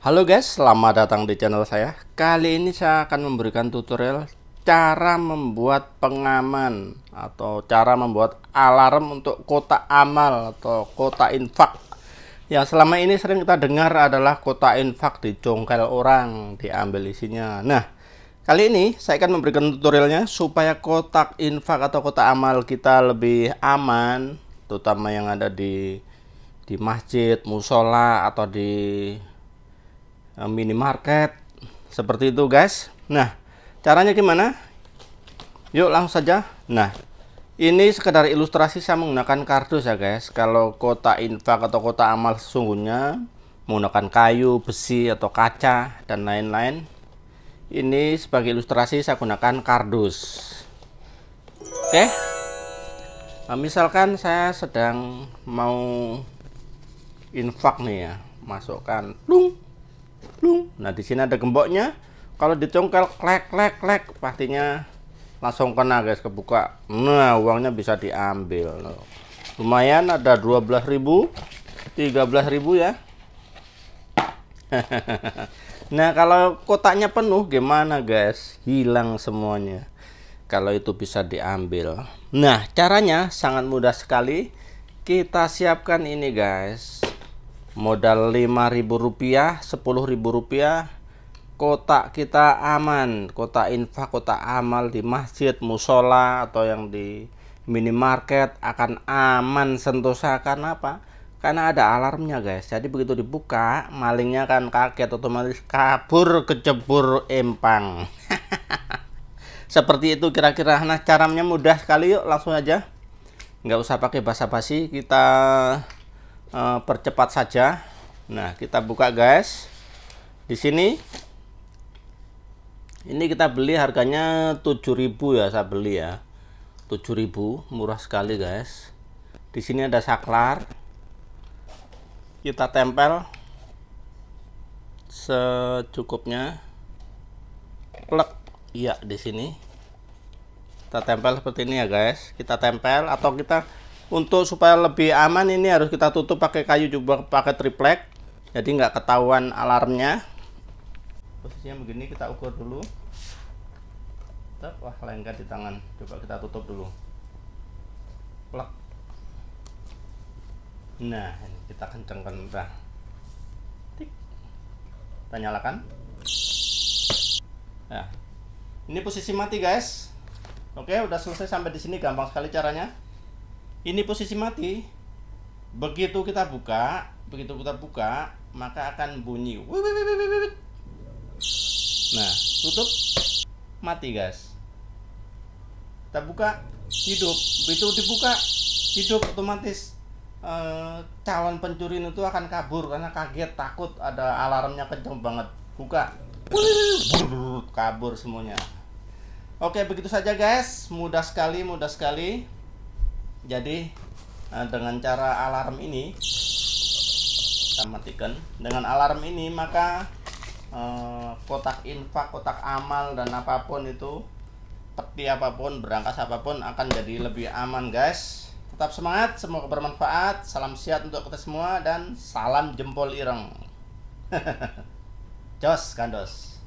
Halo guys, selamat datang di channel saya. Kali ini saya akan memberikan tutorial cara membuat pengaman atau cara membuat alarm untuk kotak amal atau kotak infak. Yang selama ini sering kita dengar adalah kotak infak dicongkel orang, diambil isinya. Nah, kali ini saya akan memberikan tutorialnya supaya kotak infak atau kotak amal kita lebih aman, terutama yang ada di di masjid, musola atau di Eh, minimarket seperti itu guys nah caranya gimana yuk langsung saja nah ini sekedar ilustrasi saya menggunakan kardus ya guys kalau kota infak atau kota amal sesungguhnya menggunakan kayu besi atau kaca dan lain-lain ini sebagai ilustrasi saya gunakan kardus oke nah, misalkan saya sedang mau infak nih ya masukkan plung Plung. Nah, di sini ada gemboknya. Kalau dicongkel klek klek klek pastinya langsung kena guys kebuka. Nah, uangnya bisa diambil. Lumayan ada 12.000, 13.000 ya. nah, kalau kotaknya penuh gimana guys? Hilang semuanya. Kalau itu bisa diambil. Nah, caranya sangat mudah sekali. Kita siapkan ini guys modal rupiah, 5000 Rp10.000, kotak kita aman, kotak infak, kotak amal di masjid, musola atau yang di minimarket akan aman sentosa karena apa? Karena ada alarmnya guys. Jadi begitu dibuka, malingnya kan kaget otomatis kabur kecebur empang. Seperti itu kira-kira. Nah, caranya mudah sekali yuk, langsung aja. Nggak usah pakai basa-basi, kita Eh, percepat saja. Nah, kita buka guys. Di sini ini kita beli harganya 7000 ya, saya beli ya. 7000, murah sekali guys. Di sini ada saklar. Kita tempel secukupnya. Plek iya di sini. Kita tempel seperti ini ya guys. Kita tempel atau kita untuk supaya lebih aman ini harus kita tutup pakai kayu juga pakai triplek jadi nggak ketahuan alarmnya posisinya begini kita ukur dulu wah lengket di tangan coba kita tutup dulu plak nah ini kita kencengkan udah kita nyalakan nah ini posisi mati guys oke udah selesai sampai di sini gampang sekali caranya ini posisi mati begitu kita buka begitu kita buka maka akan bunyi nah tutup mati guys kita buka hidup begitu dibuka hidup otomatis e, calon pencuri itu akan kabur karena kaget takut ada alarmnya kenceng banget buka kabur semuanya oke begitu saja guys mudah sekali mudah sekali jadi eh, dengan cara alarm ini kita matikan dengan alarm ini maka eh, kotak infak kotak amal dan apapun itu peti apapun berangkas apapun akan jadi lebih aman guys tetap semangat semoga bermanfaat salam sehat untuk kita semua dan salam jempol ireng jos kandos